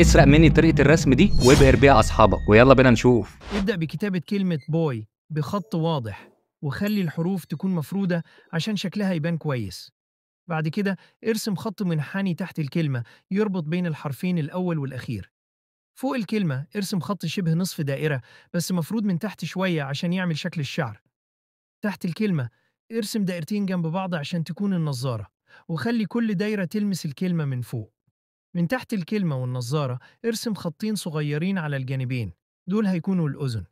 اسرق مني طريقه الرسم دي وابهر بيها اصحابك ويلا بينا نشوف ابدا بكتابه كلمه بوي بخط واضح وخلي الحروف تكون مفروده عشان شكلها يبان كويس بعد كده ارسم خط منحني تحت الكلمه يربط بين الحرفين الاول والاخير فوق الكلمه ارسم خط شبه نصف دائره بس مفروض من تحت شويه عشان يعمل شكل الشعر تحت الكلمه ارسم دائرتين جنب بعض عشان تكون النظاره وخلي كل دايره تلمس الكلمه من فوق من تحت الكلمة والنظارة ارسم خطين صغيرين على الجانبين دول هيكونوا الأذن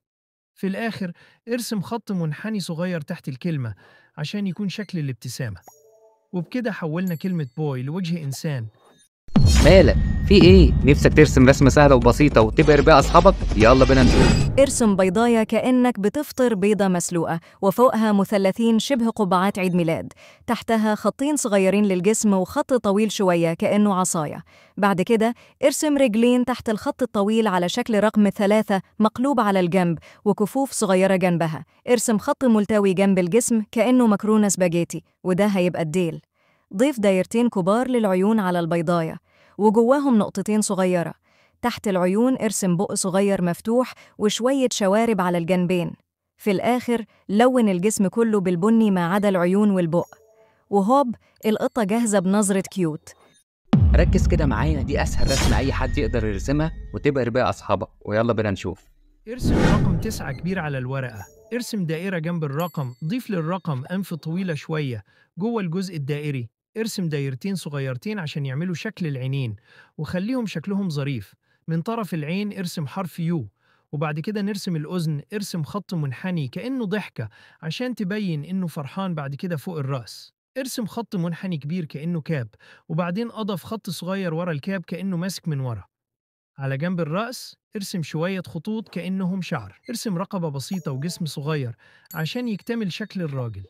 في الآخر ارسم خط منحني صغير تحت الكلمة عشان يكون شكل الابتسامة وبكده حولنا كلمة بوي لوجه إنسان مالك في ايه؟ نفسك ترسم رسمة سهلة وبسيطة وتبهر بيها أصحابك؟ يلا بينا نشوف. ارسم بيضاية كأنك بتفطر بيضة مسلوقة وفوقها مثلثين شبه قبعات عيد ميلاد، تحتها خطين صغيرين للجسم وخط طويل شوية كأنه عصاية. بعد كده ارسم رجلين تحت الخط الطويل على شكل رقم ثلاثة مقلوب على الجنب وكفوف صغيرة جنبها. ارسم خط ملتوي جنب الجسم كأنه مكرونة سباجيتي وده هيبقى الديل. ضيف دايرتين كبار للعيون على البيضاية وجواهم نقطتين صغيرة تحت العيون ارسم بق صغير مفتوح وشوية شوارب على الجنبين في الآخر لون الجسم كله بالبني ما عدا العيون والبق وهوب القطة جاهزة بنظرة كيوت ركز كده معايا دي أسهل رسمة أي حد يقدر يرسمها وتبقى بيها أصحابك ويلا بينا نشوف ارسم رقم تسعة كبير على الورقة ارسم دائرة جنب الرقم ضيف للرقم أنف طويلة شوية جوه الجزء الدائري ارسم دايرتين صغيرتين عشان يعملوا شكل العينين وخليهم شكلهم ظريف من طرف العين ارسم حرف يو وبعد كده نرسم الأذن ارسم خط منحني كأنه ضحكة عشان تبين إنه فرحان بعد كده فوق الرأس ارسم خط منحني كبير كأنه كاب وبعدين أضف خط صغير ورا الكاب كأنه ماسك من ورا على جنب الرأس ارسم شوية خطوط كأنهم شعر ارسم رقبة بسيطة وجسم صغير عشان يكتمل شكل الراجل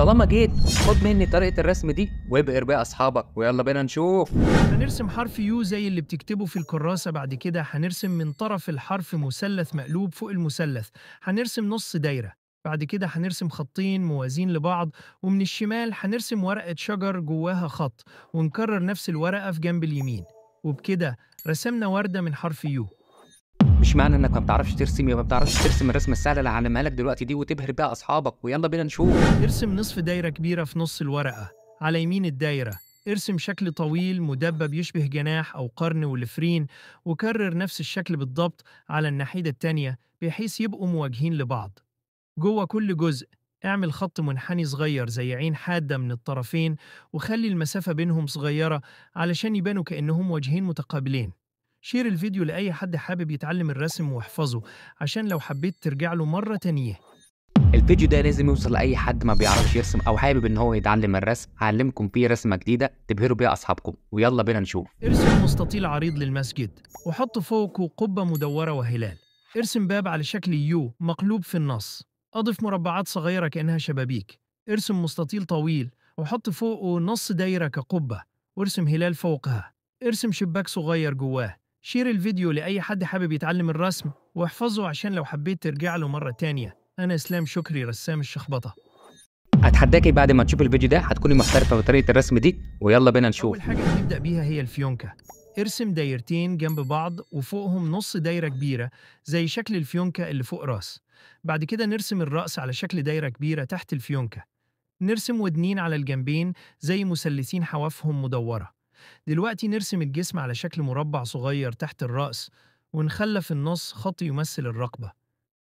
طالما جيت خد مني طريقه الرسم دي وابقر بقى اصحابك ويلا بينا نشوف هنرسم حرف يو زي اللي بتكتبه في الكراسه بعد كده هنرسم من طرف الحرف مثلث مقلوب فوق المثلث هنرسم نص دايره بعد كده هنرسم خطين موازين لبعض ومن الشمال هنرسم ورقه شجر جواها خط ونكرر نفس الورقه في جنب اليمين وبكده رسمنا ورده من حرف يو مش معنى انك ما بتعرفش ترسم يبقى ما بتعرفش ترسم الرسمه السهله اللي علمها لك دلوقتي دي وتبهر بيها اصحابك ويلا بينا نشوف ارسم نصف دايره كبيره في نص الورقه على يمين الدايره ارسم شكل طويل مدبب يشبه جناح أو قرن ولفرين وكرر نفس الشكل بالضبط على الناحية التانية بحيث يبقوا مواجهين لبعض جوه كل جزء اعمل خط منحني صغير زي عين حادة من الطرفين وخلي المسافة بينهم صغيرة علشان يبانوا كأنهم وجهين متقابلين شير الفيديو لأي حد حابب يتعلم الرسم واحفظه عشان لو حبيت ترجع له مرة تانية الفيديو ده لازم يوصل لاي حد ما بيعرفش يرسم او حابب ان هو يتعلم الرسم هعلمكم فيه رسمه جديده تبهروا بيها اصحابكم ويلا بينا نشوف ارسم مستطيل عريض للمسجد وحط فوقه قبه مدوره وهلال ارسم باب على شكل يو مقلوب في النص اضف مربعات صغيره كانها شبابيك ارسم مستطيل طويل وحط فوقه نص دايره كقبه وارسم هلال فوقها ارسم شباك صغير جواه شير الفيديو لأي حد حابب يتعلم الرسم واحفظه عشان لو حبيت ترجع له مرة تانية أنا إسلام شكري رسام الشخبطة هتحداكي بعد ما تشوف الفيديو ده هتكوني محترفة بطريقة الرسم دي ويلا بينا نشوف أول حاجة هنبدأ بيها هي الفيونكة ارسم دايرتين جنب بعض وفوقهم نص دايرة كبيرة زي شكل الفيونكة اللي فوق راس بعد كده نرسم الرأس على شكل دايرة كبيرة تحت الفيونكة نرسم ودنين على الجنبين زي مثلثين حوافهم مدورة دلوقتي نرسم الجسم على شكل مربع صغير تحت الرأس ونخلى في النص خط يمثل الرقبة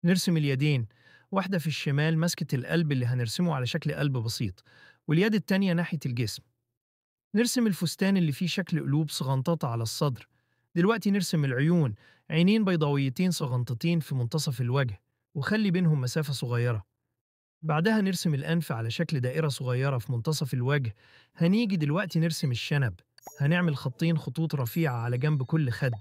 نرسم اليدين واحدة في الشمال ماسكة القلب اللي هنرسمه على شكل قلب بسيط واليد التانية ناحية الجسم نرسم الفستان اللي فيه شكل قلوب صغنططة على الصدر دلوقتي نرسم العيون عينين بيضاويتين صغنطتين في منتصف الوجه وخلي بينهم مسافة صغيرة بعدها نرسم الأنف على شكل دائرة صغيرة في منتصف الوجه هنيجي دلوقتي نرسم الشنب هنعمل خطين خطوط رفيعة على جنب كل خد